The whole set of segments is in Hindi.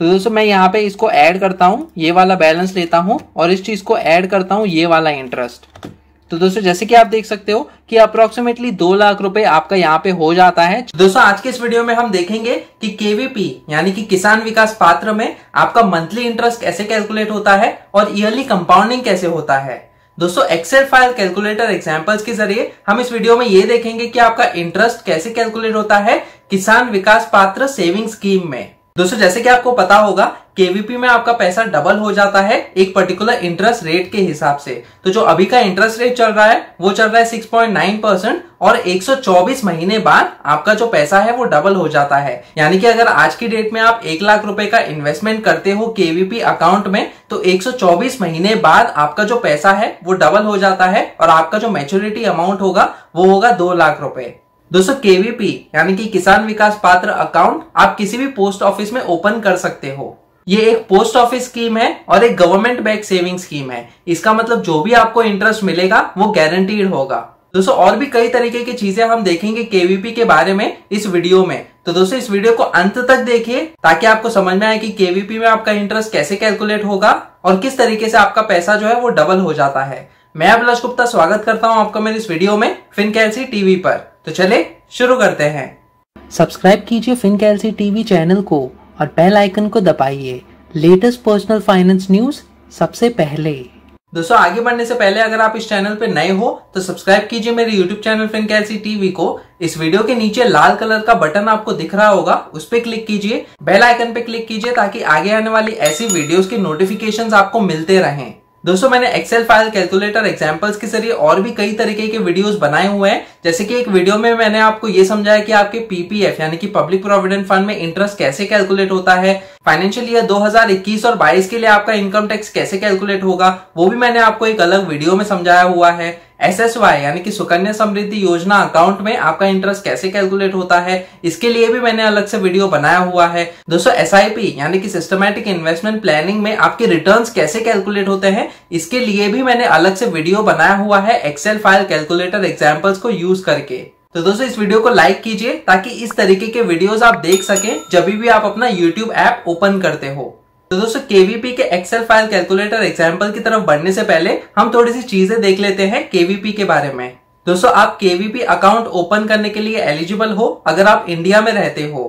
तो दोस्तों मैं यहाँ पे इसको ऐड करता हूँ ये वाला बैलेंस लेता हूँ और इस चीज़ को ऐड करता हूँ ये वाला इंटरेस्ट तो दोस्तों जैसे कि आप देख सकते हो कि अप्रोक्सीमेटली दो लाख रुपए आपका यहाँ पे हो जाता है दोस्तों आज के इस वीडियो में हम देखेंगे कि केवीपी यानी कि किसान विकास पात्र में आपका मंथली इंटरेस्ट कैसे कैलकुलेट होता है और ईयरली कंपाउंडिंग कैसे होता है दोस्तों एक्सेल फाइल कैलकुलेटर एग्जाम्पल्स के जरिए हम इस वीडियो में ये देखेंगे कि आपका इंटरेस्ट कैसे कैलकुलेट होता है किसान विकास पात्र सेविंग स्कीम में दोस्तों जैसे कि आपको पता होगा केवीपी में आपका पैसा डबल हो जाता है एक पर्टिकुलर इंटरेस्ट रेट के हिसाब से तो जो अभी का इंटरेस्ट रेट चल रहा है वो चल रहा है 6.9 परसेंट और 124 महीने बाद आपका जो पैसा है वो डबल हो जाता है यानी कि अगर आज की डेट में आप एक लाख रुपए का इन्वेस्टमेंट करते हो केवीपी अकाउंट में तो एक महीने बाद आपका जो पैसा है वो डबल हो जाता है और आपका जो मेच्योरिटी अमाउंट होगा वो होगा दो लाख रुपए दोस्तों केवीपी यानी कि किसान विकास पात्र अकाउंट आप किसी भी पोस्ट ऑफिस में ओपन कर सकते हो ये एक पोस्ट ऑफिस स्कीम है और एक गवर्नमेंट बैंक सेविंग स्कीम है इसका मतलब जो भी आपको इंटरेस्ट मिलेगा वो गारंटीड होगा दोस्तों और भी कई तरीके की चीजें हम देखेंगे केवीपी के बारे में इस वीडियो में तो दोस्तों इस वीडियो को अंत तक देखिए ताकि आपको समझ में आए कि केवीपी में आपका इंटरेस्ट कैसे कैलकुलेट होगा और किस तरीके से आपका पैसा जो है वो डबल हो जाता है मैं अभिलाष गुप्ता स्वागत करता हूं आपका मेरे इस वीडियो में कैलसी टीवी पर तो चले शुरू करते हैं सब्सक्राइब कीजिए कैलसी टीवी चैनल को और बेल आइकन को दबाइए लेटेस्ट पर्सनल फाइनेंस न्यूज सबसे पहले दोस्तों आगे बढ़ने से पहले अगर आप इस चैनल पर नए हो तो सब्सक्राइब कीजिए मेरे YouTube चैनल कैलसी टीवी को इस वीडियो के नीचे लाल कलर का बटन आपको दिख रहा होगा उस पर क्लिक कीजिए बेल आइकन पे क्लिक कीजिए ताकि आगे आने वाली ऐसी वीडियोस की नोटिफिकेशंस आपको मिलते रहें दोस्तों मैंने एक्सेल फाइल कैलकुलेटर एग्जांपल्स के जरिए और भी कई तरीके के वीडियोस बनाए हुए हैं जैसे कि एक वीडियो में मैंने आपको ये समझाया कि आपके पीपीएफ यानी कि पब्लिक प्रोविडेंट फंड में इंटरेस्ट कैसे कैलकुलेट होता है फाइनेंशियल ईयर 2021 और 22 के लिए आपका इनकम टैक्स कैसे कैलकुलेट होगा वो भी मैंने आपको एक अलग वीडियो में समझाया हुआ है एसएसवाई यानी कि सुकन्या समृद्धि योजना अकाउंट में आपका इंटरेस्ट कैसे कैलकुलेट होता है इसके लिए भी मैंने अलग से वीडियो बनाया हुआ है दोस्तों एसआईपी यानी कि सिस्टमैटिक इन्वेस्टमेंट प्लानिंग में आपके रिटर्न्स कैसे कैलकुलेट होते हैं इसके लिए भी मैंने अलग से वीडियो बनाया हुआ है एक्सेल फाइल कैलकुलेटर एग्जाम्पल्स को यूज करके तो दोस्तों इस वीडियो को लाइक कीजिए ताकि इस तरीके के वीडियोस आप देख सकें जब भी आप अपना यूट्यूब ऐप ओपन करते हो तो दोस्तों केवीपी के एक्सेल फाइल कैलकुलेटर एग्जाम्पल की तरफ बढ़ने से पहले हम थोड़ी सी चीजें देख लेते हैं केवीपी के बारे में दोस्तों आप केवीपी अकाउंट ओपन करने के लिए एलिजिबल हो अगर आप इंडिया में रहते हो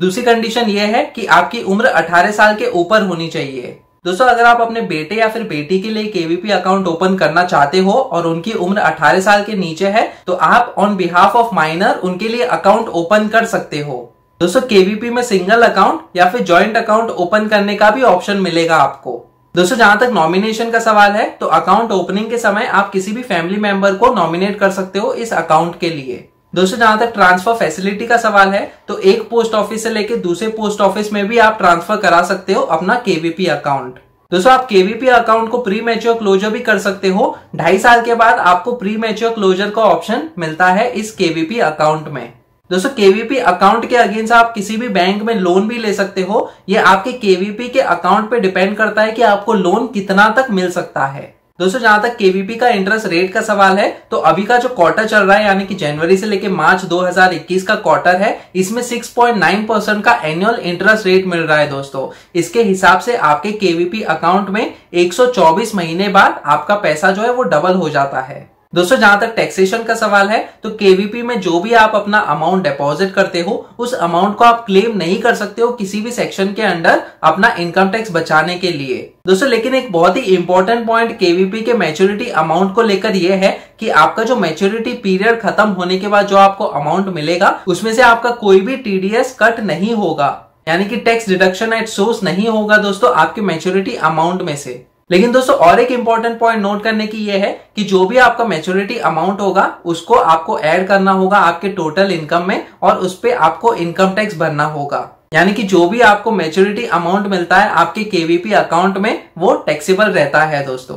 दूसरी कंडीशन ये है कि आपकी उम्र 18 साल के ऊपर होनी चाहिए दोस्तों अगर आप अपने बेटे या फिर बेटी के लिए केवीपी अकाउंट ओपन करना चाहते हो और उनकी उम्र 18 साल के नीचे है तो आप ऑन बिहाफ ऑफ माइनर उनके लिए अकाउंट ओपन कर सकते हो दोस्तों केवीपी में सिंगल अकाउंट या फिर ज्वाइंट अकाउंट ओपन करने का भी ऑप्शन मिलेगा आपको दोस्तों जहां तक नॉमिनेशन का सवाल है तो अकाउंट ओपनिंग के समय आप किसी भी फैमिली मेंबर को नॉमिनेट कर सकते हो इस अकाउंट के लिए दोस्तों जहां तक ट्रांसफर फैसिलिटी का सवाल है तो एक पोस्ट ऑफिस से लेकर दूसरे पोस्ट ऑफिस में भी आप ट्रांसफर करा सकते हो अपना केवीपी अकाउंट दोस्तों आप केवीपी अकाउंट को प्री मेच्योर क्लोजर भी कर सकते हो ढाई साल के बाद आपको प्री मेच्योर क्लोजर का ऑप्शन मिलता है इस केवीपी अकाउंट में दोस्तों केवीपी अकाउंट के अगेंस्ट आप किसी भी बैंक में लोन भी ले सकते हो ये आपके केवीपी के अकाउंट पे डिपेंड करता है कि आपको लोन कितना तक मिल सकता है दोस्तों जहां तक केवीपी का इंटरेस्ट रेट का सवाल है तो अभी का जो क्वार्टर चल रहा है यानी कि जनवरी से लेकर मार्च 2021 का क्वार्टर है इसमें 6.9 परसेंट का एनुअल इंटरेस्ट रेट मिल रहा है दोस्तों इसके हिसाब से आपके केवीपी अकाउंट में 124 महीने बाद आपका पैसा जो है वो डबल हो जाता है दोस्तों जहां तक टैक्सेशन का सवाल है तो केवीपी में जो भी आप अपना अमाउंट डिपॉजिट करते हो उस अमाउंट को आप क्लेम नहीं कर सकते हो किसी भी सेक्शन के अंडर अपना इनकम टैक्स बचाने के लिए दोस्तों लेकिन एक बहुत ही इंपॉर्टेंट पॉइंट केवीपी के मैच्योरिटी अमाउंट को लेकर यह है कि आपका जो मैच्योरिटी पीरियड खत्म होने के बाद जो आपको अमाउंट मिलेगा उसमें से आपका कोई भी टीडीएस कट नहीं होगा यानी कि टैक्स डिडक्शन एट सोर्स नहीं होगा दोस्तों आपके मैच्योरिटी अमाउंट में से लेकिन दोस्तों और एक इंपॉर्टेंट पॉइंट नोट करने की यह है कि जो भी आपका मेच्योरिटी अमाउंट होगा उसको आपको ऐड करना होगा आपके टोटल इनकम में और उस पर आपको इनकम टैक्स भरना होगा यानी कि जो भी आपको मेच्योरिटी अमाउंट मिलता है आपके केवीपी अकाउंट में वो टैक्सेबल रहता है दोस्तों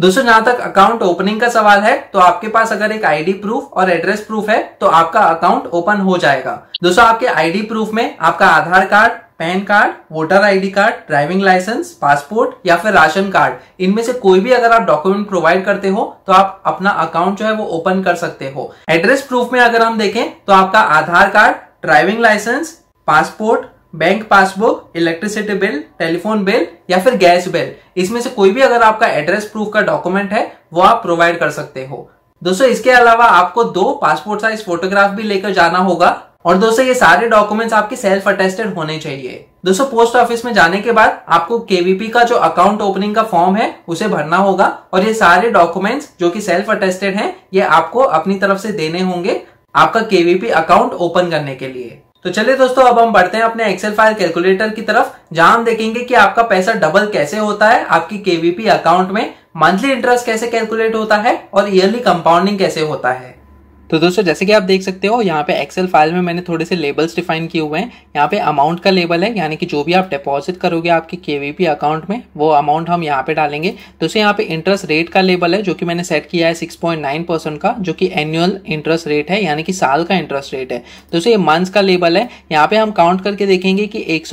दोस्तों जहां तक अकाउंट ओपनिंग का सवाल है तो आपके पास अगर एक आईडी प्रूफ और एड्रेस प्रूफ है तो आपका अकाउंट ओपन हो जाएगा दोस्तों आपके आईडी प्रूफ में आपका Aadhaar card PAN card voter ID card driving licence passport या फिर राशन कार्ड इनमें से कोई भी अगर आप डॉक्यूमेंट प्रोवाइड करते हो तो आप अपना अकाउंट जो है वो ओपन कर सकते हो एड्रेस प्रूफ में अगर हम देखें तो आपका Aadhaar card driving licence passport bank passbook electricity bill telephone bill या फिर गैस बिल इसमें से कोई भी अगर आपका एड्रेस प्रूफ का डॉक्यूमेंट है वो आप प्रोवाइड कर सकते हो दोस्तों इसके अलावा आपको दो पासपोर्ट साइज फोटोग्राफ भी लेकर जाना होगा और दोस्तों ये सारे डॉक्यूमेंट्स आपके सेल्फ अटेस्टेड होने चाहिए दोस्तों पोस्ट ऑफिस में जाने के बाद आपको केवीपी का जो अकाउंट ओपनिंग का फॉर्म है उसे भरना होगा और ये सारे डॉक्यूमेंट्स जो कि सेल्फ अटेस्टेड हैं ये आपको अपनी तरफ से देने होंगे आपका केवीपी अकाउंट ओपन करने के लिए तो चलिए दोस्तों अब हम बढ़ते हैं अपने एक्सेल फाइल कैलकुलेटर की तरफ जहां हम देखेंगे कि आपका पैसा डबल कैसे होता है आपकी केवीपी अकाउंट में मंथली इंटरेस्ट कैसे कैलकुलेट होता है और ईयरली कंपाउंडिंग कैसे होता है तो दोस्तों जैसे कि आप देख सकते हो यहाँ पे एक्सेल फाइल में मैंने थोड़े से लेबल्स डिफाइन किए हुए हैं यहाँ पे अमाउंट का लेबल है यानी कि जो भी आप डिपॉजिट करोगे आपके केवीपी अकाउंट में वो अमाउंट हम यहाँ पे डालेंगे दोस्तों यहाँ पे इंटरेस्ट रेट का लेबल है जो कि मैंने सेट किया है सिक्स का जो कि एनुअल इंटरेस्ट रेट है यानी कि साल का इंटरेस्ट रेट है दोस्तों ये मंथ का लेबल है यहाँ पे हम काउंट करके देखेंगे कि एक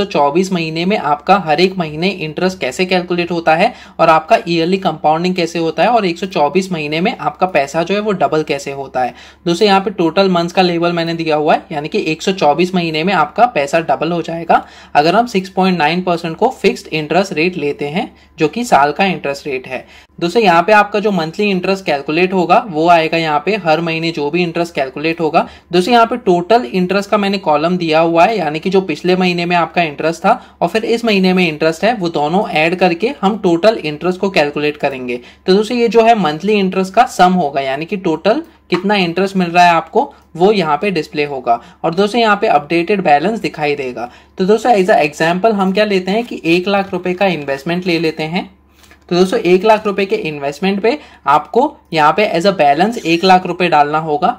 महीने में आपका हर एक महीने इंटरेस्ट कैसे कैलकुलेट होता है और आपका ईयरली कंपाउंडिंग कैसे होता है और एक महीने में आपका पैसा जो है वो डबल कैसे होता है दोस्तों यहाँ पे टोटल मंथ्स का लेवल मैंने दिया हुआ है यानी कि 124 महीने में आपका पैसा डबल हो जाएगा अगर हम 6.9 परसेंट को फिक्स्ड इंटरेस्ट रेट लेते हैं जो कि साल का इंटरेस्ट रेट है दोस्तों यहाँ पे आपका जो मंथली इंटरेस्ट कैलकुलेट होगा वो आएगा यहाँ पे हर महीने जो भी इंटरेस्ट कैलकुलेट होगा दोस्तों यहाँ पे टोटल इंटरेस्ट का मैंने कॉलम दिया हुआ है यानी कि जो पिछले महीने में आपका इंटरेस्ट था और फिर इस महीने में इंटरेस्ट है वो दोनों ऐड करके हम टोटल इंटरेस्ट को कैलकुलेट करेंगे तो दोस्तों ये जो है मंथली इंटरेस्ट का सम होगा यानी कि टोटल कितना इंटरेस्ट मिल रहा है आपको वो यहाँ पे डिस्प्ले होगा और दोस्तों यहाँ पे अपडेटेड बैलेंस दिखाई देगा तो दोस्तों एज अ एग्जाम्पल हम क्या लेते हैं कि एक लाख रुपए का इन्वेस्टमेंट ले लेते हैं तो दोस्तों एक लाख रुपए के इन्वेस्टमेंट पे आपको यहाँ पे एज अ बैलेंस एक लाख रुपए डालना होगा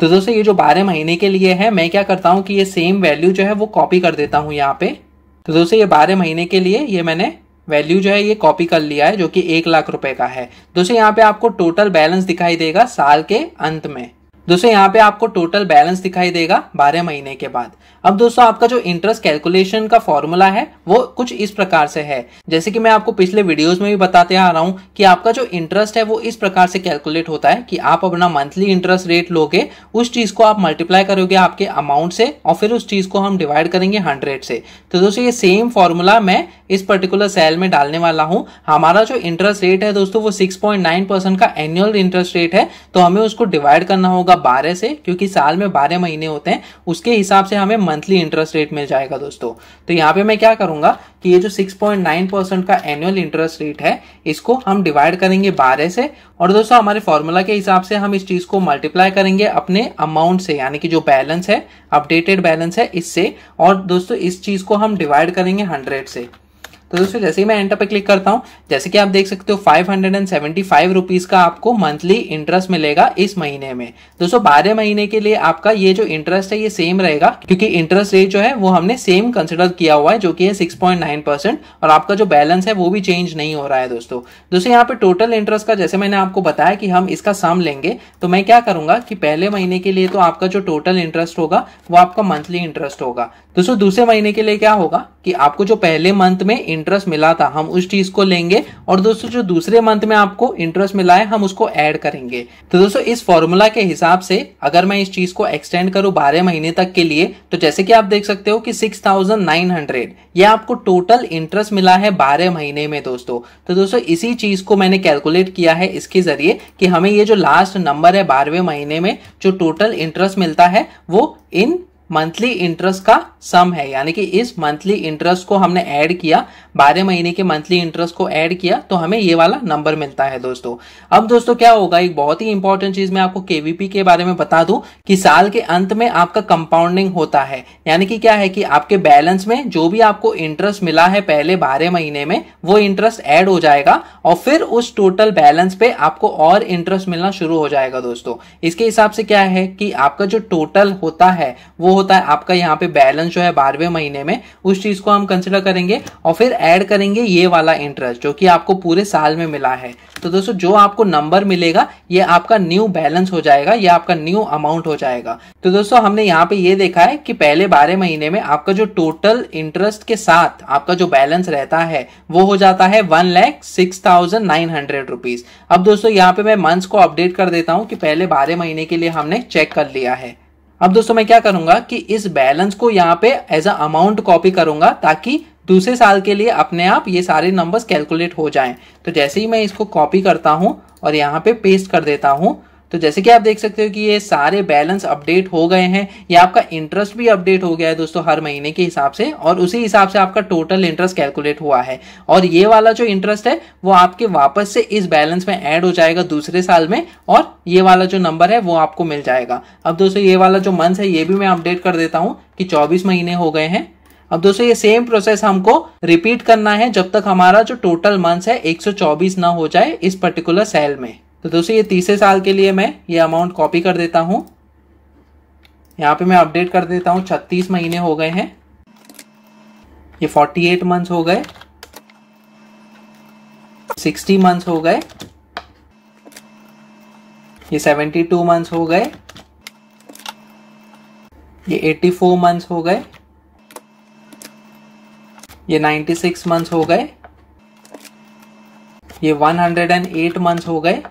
तो दोस्तों ये जो बारह महीने के लिए है मैं क्या करता हूँ कि ये सेम वैल्यू जो है वो कॉपी कर देता हूँ यहाँ पे तो दोस्तों ये बारह महीने के लिए ये मैंने वैल्यू जो है ये कॉपी कर लिया है जो कि एक लाख रुपए का है दोस्तों यहाँ पे आपको टोटल बैलेंस दिखाई देगा साल के अंत में दोस्तों यहाँ पे आपको टोटल बैलेंस दिखाई देगा बारह महीने के बाद अब दोस्तों आपका जो इंटरेस्ट कैलकुलेशन का फॉर्मूला है वो कुछ इस प्रकार से है जैसे कि मैं आपको पिछले वीडियोस में भी बताते आ रहा हूँ कि आपका जो इंटरेस्ट है वो इस प्रकार से कैलकुलेट होता है कि आप अपना मंथली इंटरेस्ट रेट लोगे उस चीज को आप मल्टीप्लाई करोगे आपके अमाउंट से और फिर उस चीज को हम डिवाइड करेंगे हंड्रेड से तो दोस्तों ये सेम फॉर्मूला मैं इस पर्टिकुलर सेल में डालने वाला हूं हमारा जो इंटरेस्ट रेट है दोस्तों वो 6.9 परसेंट का एनुअल इंटरेस्ट रेट है तो हमें उसको डिवाइड करना होगा बारह से क्योंकि साल में बारह महीने होते हैं उसके हिसाब से हमें मंथली इंटरेस्ट रेट मिल जाएगा दोस्तों तो यहाँ पे मैं क्या करूंगा कि ये जो 6.9 परसेंट का एनुअल इंटरेस्ट रेट है इसको हम डिवाइड करेंगे बारह से और दोस्तों हमारे फॉर्मूला के हिसाब से हम इस चीज को मल्टीप्लाई करेंगे अपने अमाउंट से यानी कि जो बैलेंस है अपडेटेड बैलेंस है इससे और दोस्तों इस चीज को हम डिवाइड करेंगे हंड्रेड से तो दोस्तों जैसे ही मैं एंटर पे क्लिक करता हूँ जैसे कि आप देख सकते हो five hundred and seventy five rupees का आपको मंथली इंटरेस्ट मिलेगा इस महीने में दोस्तों बारह महीने के लिए आपका ये जो इंटरेस्ट है ये सेम रहेगा क्योंकि इंटरेस्ट रेट जो है वो हमने सेम कंसिडर किया हुआ है जो कि है सिक्स परसेंट और आपका जो बैलेंस है वो भी चेंज नहीं हो रहा है दोस्तों दोस्तों यहाँ पे टोटल इंटरेस्ट का जैसे मैंने आपको बताया कि हम इसका सम लेंगे तो मैं क्या करूंगा कि पहले महीने के लिए तो आपका जो टोटल इंटरेस्ट होगा वो आपका मंथली इंटरेस्ट होगा दोस्तों दूसरे महीने के लिए क्या होगा कि आपको जो पहले मंथ में इंटरेस्ट मिला था हम उस चीज को लेंगे और दोस्तों जो दूसरे मंथ में आपको इंटरेस्ट मिला है हम उसको ऐड करेंगे तो दोस्तों इस फॉर्मूला के हिसाब से अगर मैं इस चीज को एक्सटेंड करूं बारह महीने तक के लिए तो जैसे कि आप देख सकते हो कि सिक्स थाउजेंड ये आपको टोटल इंटरेस्ट मिला है बारह महीने में दोस्तों तो दोस्तों इसी चीज को मैंने कैलकुलेट किया है इसके जरिए कि हमें ये जो लास्ट नंबर है बारहवें महीने में जो टोटल इंटरेस्ट मिलता है वो इन मंथली इंटरेस्ट का सम है यानी कि इस मंथली इंटरेस्ट को हमने ऐड किया बारह महीने के मंथली इंटरेस्ट को ऐड किया तो हमें ये वाला नंबर मिलता है दोस्तों अब दोस्तों क्या होगा एक बहुत ही इंपॉर्टेंट चीज मैं आपको केवीपी के बारे में बता दू कि साल के अंत में आपका कंपाउंडिंग होता है यानी कि क्या है कि आपके बैलेंस में जो भी आपको इंटरेस्ट मिला है पहले बारह महीने में वो इंटरेस्ट एड हो जाएगा और फिर उस टोटल बैलेंस पे आपको और इंटरेस्ट मिलना शुरू हो जाएगा दोस्तों इसके हिसाब से क्या है कि आपका जो टोटल होता है वो होता है आपका यहाँ पे बैलेंस जो है बारहवें महीने में उस चीज को हम कंसिडर करेंगे और फिर एड करेंगे ये वाला इंटरेस्ट जो कि आपको पूरे साल में मिला है तो दोस्तों जो आपको नंबर मिलेगा ये आपका न्यू बैलेंस हो जाएगा ये आपका न्यू अमाउंट हो जाएगा तो दोस्तों हमने यहाँ पे ये देखा है कि पहले बारह महीने में आपका जो टोटल इंटरेस्ट के साथ आपका जो बैलेंस रहता है वो हो जाता है one lakh six thousand nine hundred rupees अब दोस्तों यहाँ पे मैं मंथ्स को अपडेट कर देता हूँ कि पहले बारह महीने के लिए हमने चेक कर लिया है अब दोस्तों मैं क्या करूंगा कि इस बैलेंस को यहाँ पे एज अ अमाउंट कॉपी करूंगा ताकि दूसरे साल के लिए अपने आप ये सारे नंबर्स कैलकुलेट हो जाएं तो जैसे ही मैं इसको कॉपी करता हूँ और यहाँ पे पेस्ट कर देता हूँ तो जैसे कि आप देख सकते हो कि ये सारे बैलेंस अपडेट हो गए हैं या आपका इंटरेस्ट भी अपडेट हो गया है दोस्तों हर महीने के हिसाब से और उसी हिसाब से आपका टोटल इंटरेस्ट कैलकुलेट हुआ है और ये वाला जो इंटरेस्ट है वो आपके वापस से इस बैलेंस में एड हो जाएगा दूसरे साल में और ये वाला जो नंबर है वो आपको मिल जाएगा अब दोस्तों ये वाला जो मंथ है ये भी मैं अपडेट कर देता हूँ कि चौबीस महीने हो गए हैं अब दोस्तों ये सेम प्रोसेस हमको रिपीट करना है जब तक हमारा जो टोटल मंथ्स है 124 ना हो जाए इस पर्टिकुलर सेल में तो दोस्तों ये तीसरे साल के लिए मैं ये अमाउंट कॉपी कर देता हूँ यहाँ पे मैं अपडेट कर देता हूँ छत्तीस महीने हो गए हैं ये फोर्टी एट मंथ्स हो गए सिक्सटी मंथ्स हो गए ये सेवेंटी टू मंथ्स हो गए ये एट्टी फोर मंथ्स हो गए ये नाइन्टी सिक्स मंथ्स हो गए ये one hundred and eight months हो गए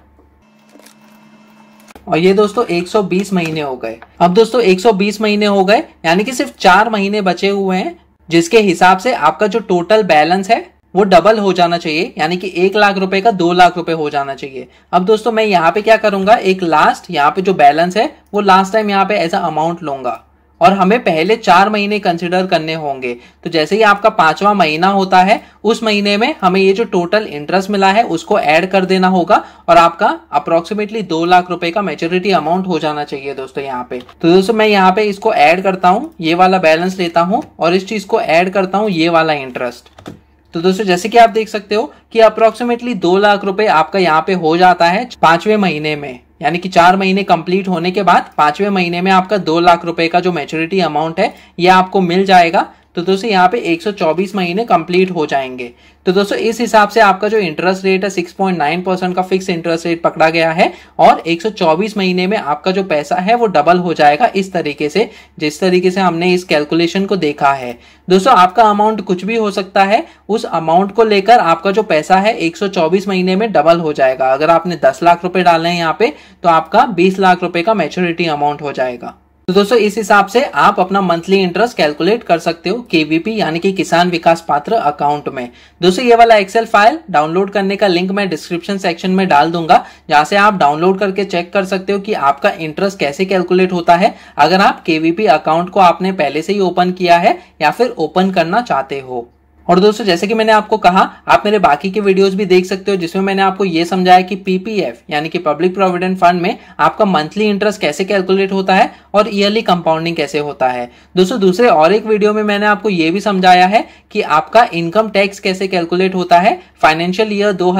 और ये दोस्तों 120 महीने हो गए अब दोस्तों 120 महीने हो गए यानी कि सिर्फ चार महीने बचे हुए हैं जिसके हिसाब से आपका जो टोटल बैलेंस है वो डबल हो जाना चाहिए यानी कि एक लाख रुपए का दो लाख रुपए हो जाना चाहिए अब दोस्तों मैं यहाँ पे क्या करूंगा एक लास्ट यहाँ पे जो बैलेंस है वो लास्ट टाइम यहाँ पे एज अ अमाउंट लूंगा और हमें पहले चार महीने कंसिडर करने होंगे तो जैसे ही आपका पांचवा महीना होता है उस महीने में हमें ये जो टोटल इंटरेस्ट मिला है उसको ऐड कर देना होगा और आपका अप्रोक्सीमेटली दो लाख रुपए का मेच्योरिटी अमाउंट हो जाना चाहिए दोस्तों यहाँ पे तो दोस्तों मैं यहाँ पे इसको ऐड करता हूँ ये वाला बैलेंस लेता हूँ और इस चीज को ऐड करता हूँ ये वाला इंटरेस्ट तो दोस्तों जैसे कि आप देख सकते हो कि अप्रोक्सीमेटली दो लाख रुपए आपका यहाँ पे हो जाता है पांचवें महीने में यानी कि चार महीने कंप्लीट होने के बाद पांचवें महीने में आपका दो लाख रुपए का जो मेच्योरिटी अमाउंट है यह आपको मिल जाएगा तो दोस्तों यहाँ पे 124 महीने कंप्लीट हो जाएंगे तो दोस्तों इस हिसाब से आपका जो इंटरेस्ट रेट है 6.9 परसेंट का फिक्स इंटरेस्ट रेट पकड़ा गया है और 124 महीने में आपका जो पैसा है वो डबल हो जाएगा इस तरीके से जिस तरीके से हमने इस कैलकुलेशन को देखा है दोस्तों आपका अमाउंट कुछ भी हो सकता है उस अमाउंट को लेकर आपका जो पैसा है एक महीने में डबल हो जाएगा अगर आपने दस लाख रुपए डाले हैं यहाँ पे तो आपका बीस लाख रुपए का मेच्योरिटी अमाउंट हो जाएगा तो दोस्तों इस हिसाब से आप अपना मंथली इंटरेस्ट कैलकुलेट कर सकते हो केवीपी यानी कि किसान विकास पात्र अकाउंट में दोस्तों ये वाला एक्सेल फाइल डाउनलोड करने का लिंक मैं डिस्क्रिप्शन सेक्शन में डाल दूंगा जहां से आप डाउनलोड करके चेक कर सकते हो कि आपका इंटरेस्ट कैसे कैलकुलेट होता है अगर आप केवीपी अकाउंट को आपने पहले से ही ओपन किया है या फिर ओपन करना चाहते हो और दोस्तों जैसे कि मैंने आपको कहा आप मेरे बाकी के वीडियोस भी देख सकते हो जिसमें मैंने आपको ये समझाया कि पीपीएफ यानी कि पब्लिक प्रोविडेंट फंड में आपका मंथली इंटरेस्ट कैसे कैलकुलेट होता है और ईयरली कंपाउंडिंग कैसे होता है दोस्तों दूसरे और एक वीडियो में मैंने आपको ये भी समझाया है कि आपका इनकम टैक्स कैसे कैलकुलेट होता है फाइनेंशियल ईयर दो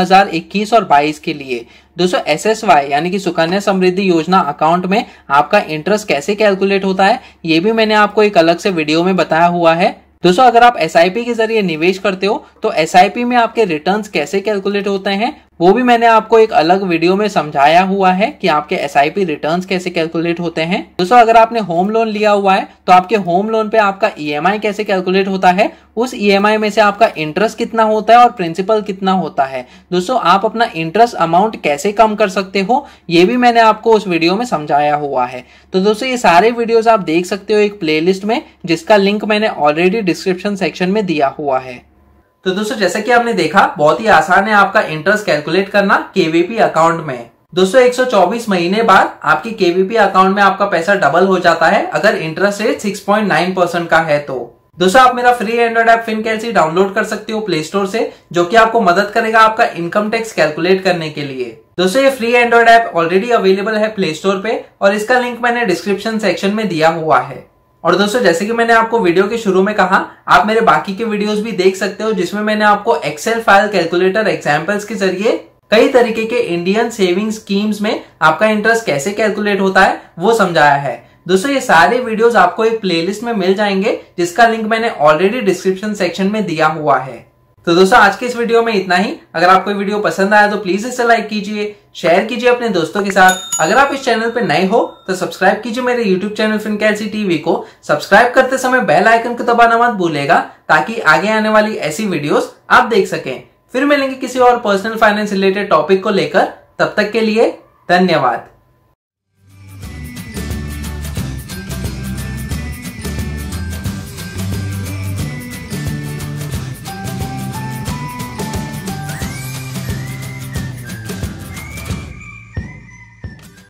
और बाईस के लिए दोस्तों एस एस वाई यानी कि सुकन्या समृद्धि योजना अकाउंट में आपका इंटरेस्ट कैसे कैलकुलेट होता है ये भी मैंने आपको एक अलग से वीडियो में बताया हुआ है दोस्तों अगर आप एस के जरिए निवेश करते हो तो एस में आपके रिटर्न कैसे कैलकुलेट होते हैं वो भी मैंने आपको एक अलग वीडियो में समझाया हुआ है कि आपके एस आई पी रिटर्न कैसे कैलकुलेट होते हैं दोस्तों अगर आपने होम लोन लिया हुआ है तो आपके होम लोन पे आपका ई एम आई कैसे कैलकुलेट होता है उस ई एम आई में से आपका इंटरेस्ट कितना होता है और प्रिंसिपल कितना होता है दोस्तों आप अपना इंटरेस्ट अमाउंट कैसे कम कर सकते हो ये भी मैंने आपको उस वीडियो में समझाया हुआ है तो दोस्तों ये सारे वीडियोज आप देख सकते हो एक प्लेलिस्ट में जिसका लिंक मैंने ऑलरेडी डिस्क्रिप्शन सेक्शन में दिया हुआ है तो दोस्तों जैसा कि आपने देखा बहुत ही आसान है आपका इंटरेस्ट कैलकुलेट करना केवीपी अकाउंट में दोस्तों 124 महीने बाद आपके केवीपी अकाउंट में आपका पैसा डबल हो जाता है अगर इंटरेस्ट रेट नाइन परसेंट का है तो दोस्तों आप मेरा free android app Fin Calc download कर सकते हो प्ले स्टोर से जो कि आपको मदद करेगा आपका इनकम टैक्स कैलकुलेट करने के लिए दोस्तों ये free android app already available है प्ले स्टोर पे और इसका लिंक मैंने डिस्क्रिप्शन सेक्शन में दिया हुआ है और दोस्तों जैसे कि मैंने आपको वीडियो के शुरू में कहा आप मेरे बाकी के वीडियोस भी देख सकते हो जिसमें मैंने आपको एक्सेल फाइल कैलकुलेटर एग्जाम्पल्स के जरिए कई तरीके के इंडियन सेविंग स्कीम्स में आपका इंटरेस्ट कैसे कैलकुलेट होता है वो समझाया है दोस्तों ये सारे वीडियोज आपको एक प्लेलिस्ट में मिल जाएंगे जिसका लिंक मैंने ऑलरेडी डिस्क्रिप्शन सेक्शन में दिया हुआ है तो दोस्तों आज के इस वीडियो में इतना ही अगर आपको वीडियो पसंद आया तो प्लीज इसे लाइक कीजिए शेयर कीजिए अपने दोस्तों के साथ अगर आप इस चैनल पर नए हो तो सब्सक्राइब कीजिए मेरे यूट्यूब चैनल फिनकैलसी टीवी को सब्सक्राइब करते समय बेल आइकन को दबाना मत भूलेगा ताकि आगे आने वाली ऐसी वीडियोस आप देख सकें फिर मिलेंगे किसी और पर्सनल फाइनेंस रिलेटेड टॉपिक को लेकर तब तक के लिए धन्यवाद